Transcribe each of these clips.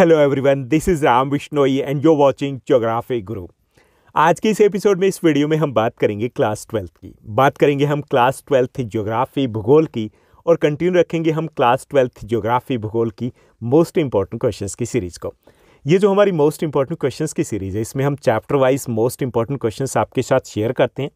hello everyone this is Ram Vishnoi and you watching geography guru आज के इस एपिसोड में इस वीडियो में हम बात करेंगे क्लास ट्वेल्थ की बात करेंगे हम क्लास ट्वेल्थ ज्योग्राफी भूगोल की और कंटिन्यू रखेंगे हम क्लास ट्वेल्थ ज्योग्राफी भूगोल की मोस्ट इंपॉर्टेंट क्वेश्चंस की सीरीज़ को ये जो हमारी मोस्ट इंपॉर्टेंट क्वेश्चंस की सीरीज़ है इसमें हम chapter wise most important questions आपके साथ शेयर करते हैं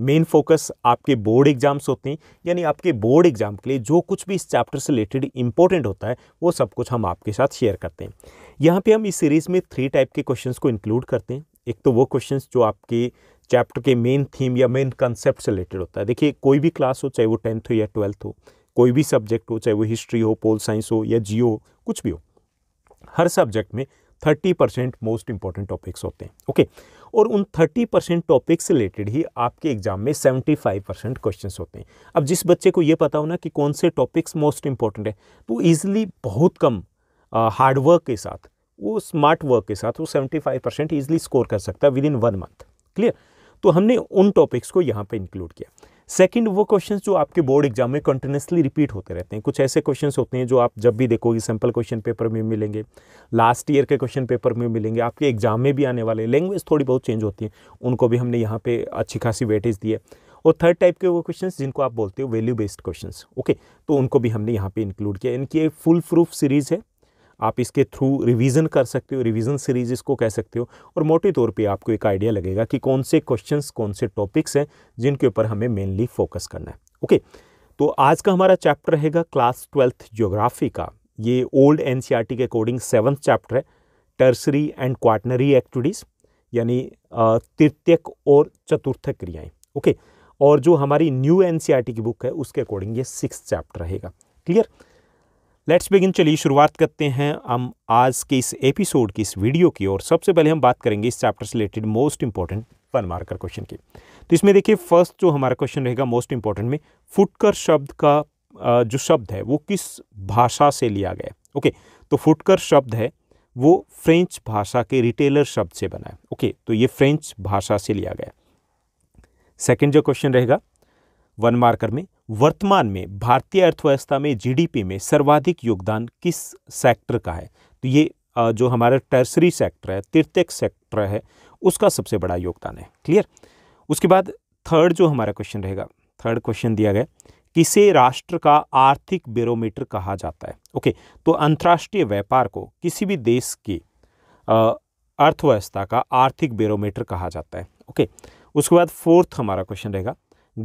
मेन फोकस आपके बोर्ड एग्जाम्स होते हैं यानी आपके बोर्ड एग्जाम के लिए जो कुछ भी इस चैप्टर से रिलेटेड इंपॉर्टेंट होता है वो सब कुछ हम आपके साथ शेयर करते हैं यहाँ पे हम इस सीरीज़ में थ्री टाइप के क्वेश्चंस को इंक्लूड करते हैं एक तो वो क्वेश्चंस जो आपके चैप्टर के मेन थीम या मेन कंसेप्ट से रिलेटेड होता है देखिए कोई भी क्लास हो चाहे वो टेंथ हो या ट्वेल्थ हो कोई भी सब्जेक्ट हो चाहे वो हिस्ट्री हो पोल साइंस हो या जियो हो कुछ भी हो हर सब्जेक्ट में thirty percent most important topics होते हैं ओके और उन थर्टी परसेंट टॉपिक्स रिलेटेड ही आपके एग्जाम में सेवेंटी फाइव परसेंट क्वेश्चन होते हैं अब जिस बच्चे को ये पता हो ना कि कौन से टॉपिक्स मोस्ट इंपॉर्टेंट है तो ईजिली बहुत कम हार्डवर्क के साथ वो स्मार्ट वर्क के साथ वो seventy five percent easily score कर सकता है within one month clear तो हमने उन टॉपिक्स को यहाँ पर इंक्लूड किया सेकंड वो क्वेश्चंस जो आपके बोर्ड एग्जाम में कंटिन्यूसली रिपीट होते रहते हैं कुछ ऐसे क्वेश्चंस होते हैं जो आप जब भी देखोगे सैम्पल क्वेश्चन पेपर में मिलेंगे लास्ट ईयर के क्वेश्चन पेपर में मिलेंगे आपके एग्जाम में भी आने वाले लैंग्वेज थोड़ी बहुत चेंज होती है उनको भी हमने यहाँ पर अच्छी खासी वेटेज दी है और थर्ड टाइप के वो क्वेश्चन जिनको आप बोलते हो वैल्यू बेस्ड क्वेश्चन ओके तो उनको भी हमने यहाँ पर इंक्लूड किया इनकी फुल प्रूफ सीरीज़ है आप इसके थ्रू रिवीजन कर सकते हो रिवीजन सीरीज इसको कह सकते हो और मोटे तौर पे आपको एक आइडिया लगेगा कि कौन से क्वेश्चंस कौन से टॉपिक्स हैं जिनके ऊपर हमें मेनली फोकस करना है ओके तो आज का हमारा चैप्टर रहेगा क्लास ट्वेल्थ ज्योग्राफी का ये ओल्ड एन e के अकॉर्डिंग सेवन्थ चैप्टर है टर्सरी एंड क्वाटनरी एक्टिविटीज़ यानी तृतीयक और चतुर्थक क्रियाएँ ओके और जो हमारी न्यू एन e की बुक है उसके अकॉर्डिंग ये सिक्स चैप्टर रहेगा क्लियर लेट्स बिगिन चलिए शुरुआत करते हैं हम आज के इस एपिसोड की इस वीडियो की और सबसे पहले हम बात करेंगे इस चैप्टर से related most important one marker question की तो इसमें देखिए फर्स्ट जो हमारा क्वेश्चन रहेगा मोस्ट इंपॉर्टेंट में फुटकर शब्द का जो शब्द है वो किस भाषा से लिया गया ओके तो फुटकर शब्द है वो फ्रेंच भाषा के रिटेलर शब्द से बना है ओके तो ये फ्रेंच भाषा से लिया गया सेकेंड जो क्वेश्चन रहेगा वन मार्कर में वर्तमान में भारतीय अर्थव्यवस्था में जीडीपी में सर्वाधिक योगदान किस सेक्टर का है तो ये जो हमारा टर्सरी सेक्टर है तृतीय सेक्टर है उसका सबसे बड़ा योगदान है क्लियर उसके बाद थर्ड जो हमारा क्वेश्चन रहेगा थर्ड क्वेश्चन दिया गया किसे राष्ट्र का आर्थिक बेरोमीटर कहा जाता है ओके तो अंतर्राष्ट्रीय व्यापार को किसी भी देश की अर्थव्यवस्था का आर्थिक बेरोमीटर कहा जाता है ओके उसके बाद फोर्थ हमारा क्वेश्चन रहेगा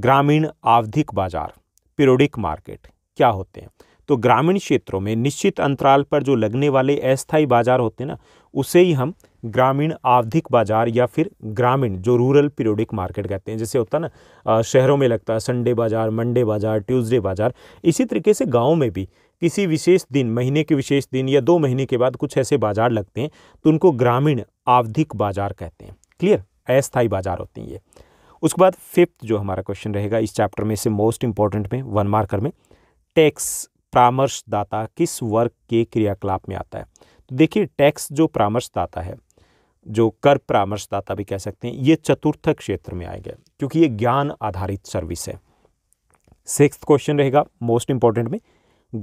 ग्रामीण आवधिक बाजार पीरियोडिक मार्केट क्या होते हैं तो ग्रामीण क्षेत्रों में निश्चित अंतराल पर जो लगने वाले अस्थायी बाजार होते हैं ना उसे ही हम ग्रामीण आवधिक बाजार या फिर ग्रामीण जो रूरल पीरियोडिक मार्केट कहते हैं जैसे होता है ना शहरों में लगता है संडे बाजार मंडे बाजार ट्यूसडे बाजार इसी तरीके से गाँव में भी किसी विशेष दिन महीने के विशेष दिन या दो महीने के बाद कुछ ऐसे बाजार लगते हैं तो उनको ग्रामीण आवधिक बाजार कहते हैं क्लियर अस्थायी बाजार होते हैं ये उसके बाद फिफ्थ जो हमारा क्वेश्चन रहेगा इस चैप्टर में से मोस्ट इंपॉर्टेंट में वन मार्कर में टैक्स परामर्शदाता किस वर्ग के क्रियाकलाप में आता है तो देखिए टैक्स जो परामर्शदाता है जो कर परामर्शदाता भी कह सकते हैं ये चतुर्थ क्षेत्र में आएगा क्योंकि ये ज्ञान आधारित सर्विस है सिक्स क्वेश्चन रहेगा मोस्ट इंपॉर्टेंट में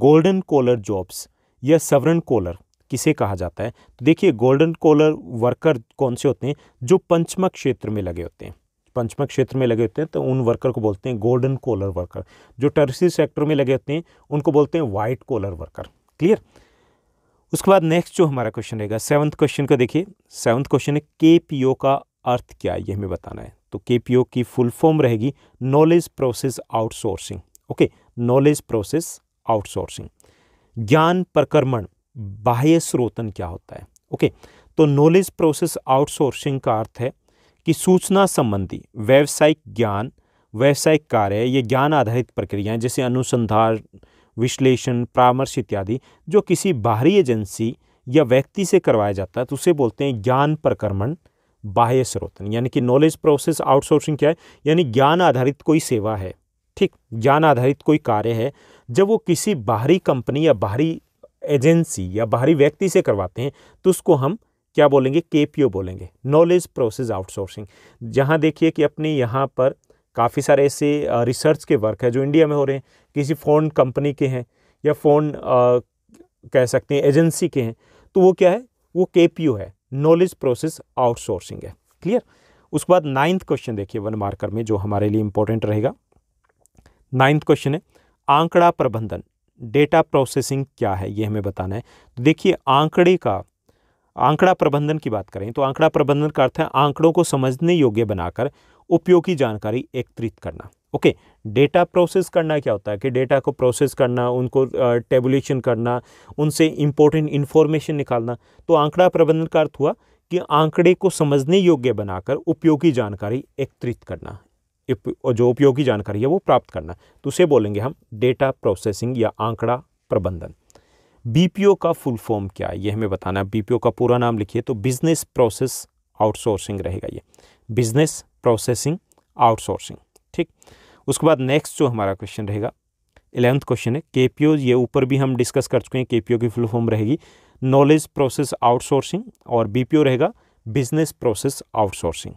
गोल्डन कॉलर जॉब्स या सवरण कॉलर किसे कहा जाता है तो देखिए गोल्डन कॉलर वर्कर कौन से होते हैं जो पंचमक क्षेत्र में लगे होते हैं पंचमक क्षेत्र में लगे होते हैं तो उन वर्कर को बोलते हैं गोल्डन कोलर वर्कर जो टर्सी सेक्टर में लगे होते हैं उनको बोलते हैं वाइट कोलर वर्कर क्लियर उसके बाद नेक्स्ट जो हमारा क्वेश्चन रहेगा सेवन्थ क्वेश्चन का देखिए सेवन्थ क्वेश्चन है के का अर्थ क्या है ये हमें बताना है तो के की फुल फॉर्म रहेगी knowledge process outsourcing okay knowledge process outsourcing ज्ञान प्रकर्मण बाह्य स्रोतन क्या होता है ओके okay, तो नॉलेज प्रोसेस आउटसोर्सिंग का अर्थ है कि सूचना संबंधी व्यावसायिक ज्ञान व्यावसायिक कार्य या ज्ञान आधारित प्रक्रियाएं जैसे अनुसंधान विश्लेषण परामर्श इत्यादि जो किसी बाहरी एजेंसी या व्यक्ति से करवाया जाता है तो उसे बोलते हैं ज्ञान प्रक्रमण बाह्य स्रोत यानी कि नॉलेज प्रोसेस आउटसोर्सिंग क्या है यानी ज्ञान आधारित कोई सेवा है ठीक ज्ञान आधारित कोई कार्य है जब वो किसी बाहरी कंपनी या बाहरी एजेंसी या बाहरी व्यक्ति से करवाते हैं तो उसको हम क्या बोलेंगे के बोलेंगे नॉलेज प्रोसेस आउटसोर्सिंग जहाँ देखिए कि अपने यहाँ पर काफ़ी सारे ऐसे रिसर्च के वर्क है जो इंडिया में हो रहे हैं किसी फ़ोन कंपनी के हैं या फ़ोन कह सकते हैं एजेंसी के हैं तो वो क्या है वो के है नॉलेज प्रोसेस आउटसोर्सिंग है क्लियर उसके बाद नाइन्थ क्वेश्चन देखिए वन मार्कर में जो हमारे लिए इंपॉर्टेंट रहेगा नाइन्थ क्वेश्चन है आंकड़ा प्रबंधन डेटा प्रोसेसिंग क्या है ये हमें बताना है तो देखिए आंकड़े का आंकड़ा प्रबंधन की बात करें तो आंकड़ा प्रबंधन का अर्थ है आंकड़ों को समझने योग्य बनाकर उपयोगी जानकारी एकत्रित करना ओके डेटा प्रोसेस करना क्या होता है कि डेटा को प्रोसेस करना उनको टेबुलेशन करना उनसे इम्पोर्टेंट इन्फॉर्मेशन निकालना तो आंकड़ा प्रबंधन का अर्थ हुआ कि आंकड़े को समझने योग्य बनाकर उपयोगी जानकारी एकत्रित करना जो उपयोगी जानकारी है वो प्राप्त करना तो उसे बोलेंगे हम डेटा प्रोसेसिंग या आंकड़ा प्रबंधन बीपीओ का फुल फॉर्म क्या है ये हमें बताना है बीपीओ का पूरा नाम लिखिए तो बिजनेस प्रोसेस आउटसोर्सिंग रहेगा ये बिजनेस प्रोसेसिंग आउटसोर्सिंग ठीक उसके बाद नेक्स्ट जो हमारा क्वेश्चन रहेगा इलेवंथ क्वेश्चन है के ये ऊपर भी हम डिस्कस कर चुके हैं के की फुल फॉर्म रहेगी नॉलेज प्रोसेस आउटसोर्सिंग और बी रहेगा business process outsourcing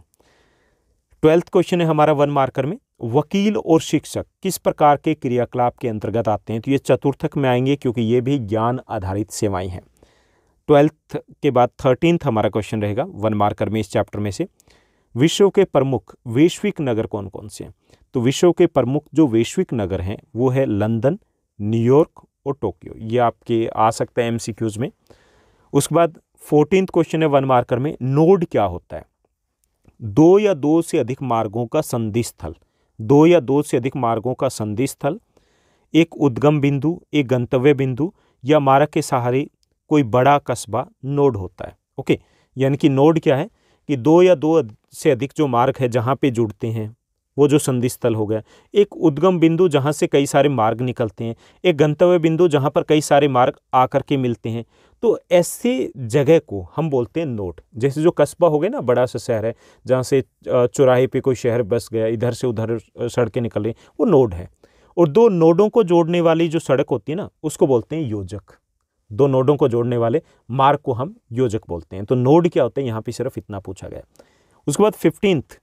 twelfth question है हमारा वन मार्कर में वकील और शिक्षक किस प्रकार के क्रियाकलाप के अंतर्गत आते हैं तो ये चतुर्थक में आएंगे क्योंकि ये भी ज्ञान आधारित सेवाएं हैं ट्वेल्थ के बाद थर्टीनथ हमारा क्वेश्चन रहेगा वन मार्कर में इस चैप्टर में से विश्व के प्रमुख वैश्विक नगर कौन कौन से हैं तो विश्व के प्रमुख जो वैश्विक नगर हैं वो है लंदन न्यूयॉर्क और टोक्यो ये आपके आ सकते हैं एमसीक्यूज में उसके बाद फोर्टीन क्वेश्चन है वन मार्कर में नोड क्या होता है दो या दो से अधिक मार्गों का संधि स्थल दो या दो से अधिक मार्गों का संधि स्थल एक उद्गम बिंदु एक गंतव्य बिंदु या मार्ग के सहारे कोई बड़ा कस्बा नोड होता है ओके यानी कि नोड क्या है कि दो या दो से अधिक जो मार्ग है जहाँ पे जुड़ते हैं वो जो संधि स्थल हो गया एक उद्गम बिंदु जहाँ से कई सारे मार्ग निकलते हैं एक गंतव्य बिंदु जहाँ पर कई सारे मार्ग आकर के मिलते हैं तो ऐसे जगह को हम बोलते हैं नोट जैसे जो कस्बा हो गया ना बड़ा सा शहर है जहाँ से चौराहे पे कोई शहर बस गया इधर से उधर सड़कें निकल रही वो नोड है और दो नोडों को जोड़ने वाली जो सड़क होती है ना उसको बोलते हैं योजक दो नोडों को जोड़ने वाले मार्ग को हम योजक बोलते हैं तो नोड क्या होते हैं यहाँ पर सिर्फ इतना पूछा गया उसके बाद फिफ्टींथ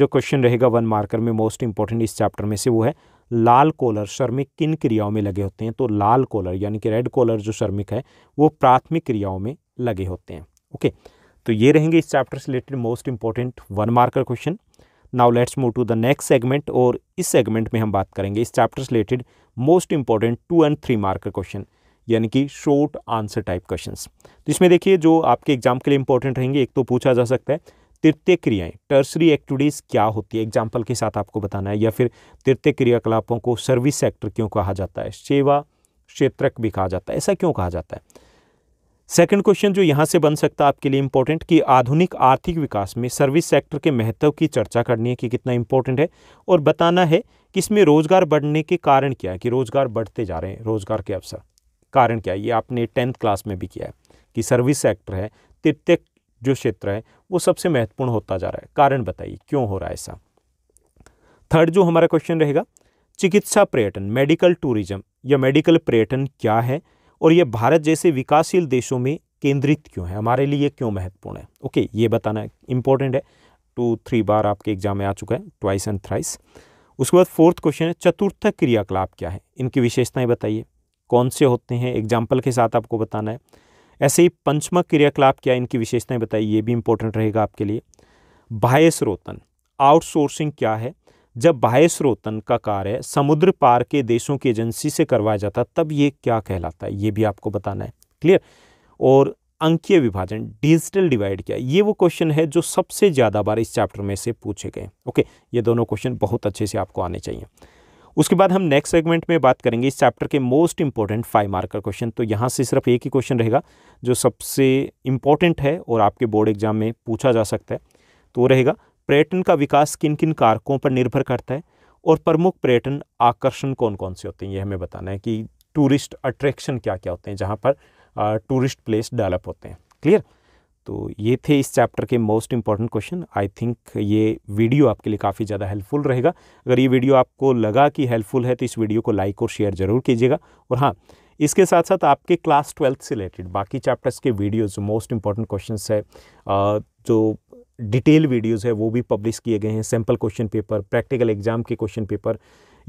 जो क्वेश्चन रहेगा वन मार्कर में मोस्ट इंपॉर्टेंट इस चैप्टर में से वो है लाल कॉलर श्रमिक किन क्रियाओं में लगे होते हैं तो लाल कॉलर यानी कि रेड कॉलर जो श्रमिक है वो प्राथमिक क्रियाओं में लगे होते हैं ओके तो ये रहेंगे इस चैप्टर से related most important one marker question now let's move to the next segment और इस सेगमेंट में हम बात करेंगे इस चैप्टर से related most important two and three marker question यानी कि शॉर्ट आंसर टाइप क्वेश्चंस तो इसमें देखिए जो आपके एग्जाम के लिए इंपॉर्टेंट रहेंगे एक तो पूछा जा सकता है तृतीय क्रियाएं टर्सरी एक्टिविटीज़ क्या होती है एग्जाम्पल के साथ आपको बताना है या फिर तृतीय क्रियाकलापों को सर्विस सेक्टर क्यों कहा जाता है सेवा क्षेत्रक भी कहा जाता है ऐसा क्यों कहा जाता है सेकंड क्वेश्चन जो यहाँ से बन सकता है आपके लिए इंपॉर्टेंट कि आधुनिक आर्थिक विकास में सर्विस सेक्टर के महत्व की चर्चा करनी है कि कितना इंपॉर्टेंट है और बताना है कि इसमें रोजगार बढ़ने के कारण क्या है कि रोजगार बढ़ते जा रहे हैं रोजगार के अवसर कारण क्या है ये आपने टेंथ क्लास में भी किया है कि सर्विस सेक्टर है तृतीय जो क्षेत्र है वो सबसे महत्वपूर्ण होता जा रहा है कारण बताइए क्यों हो रहा है ऐसा थर्ड जो हमारा क्वेश्चन रहेगा चिकित्सा पर्यटन मेडिकल टूरिज्म या मेडिकल पर्यटन क्या है और ये भारत जैसे विकासशील देशों में केंद्रित क्यों है हमारे लिए क्यों महत्वपूर्ण है ओके ये बताना इंपॉर्टेंट है टू थ्री बार आपके एग्जाम में आ चुका है ट्वाइस एंड थ्राइस उसके बाद फोर्थ क्वेश्चन है चतुर्थ क्रियाकलाप क्या है इनकी विशेषताएं बताइए कौन से होते हैं एग्जाम्पल के साथ आपको बताना है ऐसे ही पंचमक क्रियाकलाप क्या इनकी विशेषताएं बताई ये भी इंपॉर्टेंट रहेगा आपके लिए बाह्य स्रोतन आउटसोर्सिंग क्या है जब बाह्य स्रोतन का कार्य समुद्र पार के देशों की एजेंसी से करवाया जाता तब ये क्या कहलाता है ये भी आपको बताना है क्लियर और अंकीय विभाजन डिजिटल डिवाइड क्या है ये वो क्वेश्चन है जो सबसे ज़्यादा बार इस चैप्टर में से पूछे गए ओके ये दोनों क्वेश्चन बहुत अच्छे से आपको आने चाहिए उसके बाद हम नेक्स्ट सेगमेंट में बात करेंगे इस चैप्टर के most important five marker question तो यहाँ से सिर्फ एक ही क्वेश्चन रहेगा जो सबसे इंपॉर्टेंट है और आपके बोर्ड एग्जाम में पूछा जा सकता है तो वो रहेगा पर्यटन का विकास किन किन कारकों पर निर्भर करता है और प्रमुख पर्यटन आकर्षण कौन कौन से होते हैं ये हमें बताना है कि टूरिस्ट अट्रैक्शन क्या क्या होते हैं जहाँ पर टूरिस्ट प्लेस डेवलप होते हैं क्लियर तो ये थे इस चैप्टर के most important question I think ये वीडियो आपके लिए काफ़ी ज़्यादा हेल्पफुल रहेगा अगर ये वीडियो आपको लगा कि हेल्पफुल है तो इस वीडियो को लाइक और शेयर ज़रूर कीजिएगा और हाँ इसके साथ साथ आपके क्लास ट्वेल्थ से रिलेटेड बाकी चैप्टर्स के वीडियोज़ मोस्ट इंपॉर्टेंट क्वेश्चन है जो डिटेल वीडियोज़ है वो भी पब्लिश किए गए हैं sample question paper practical exam के क्वेश्चन पेपर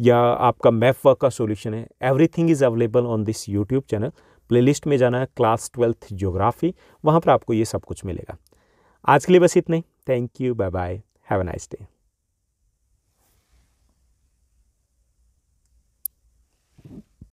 या आपका मैप वर्क का सोल्यूशन है everything is available on this YouTube channel playlist में जाना है क्लास ट्वेल्थ ज्योग्राफी वहाँ पर आपको ये सब कुछ मिलेगा आज के लिए बस इतना ही thank you bye bye have a nice day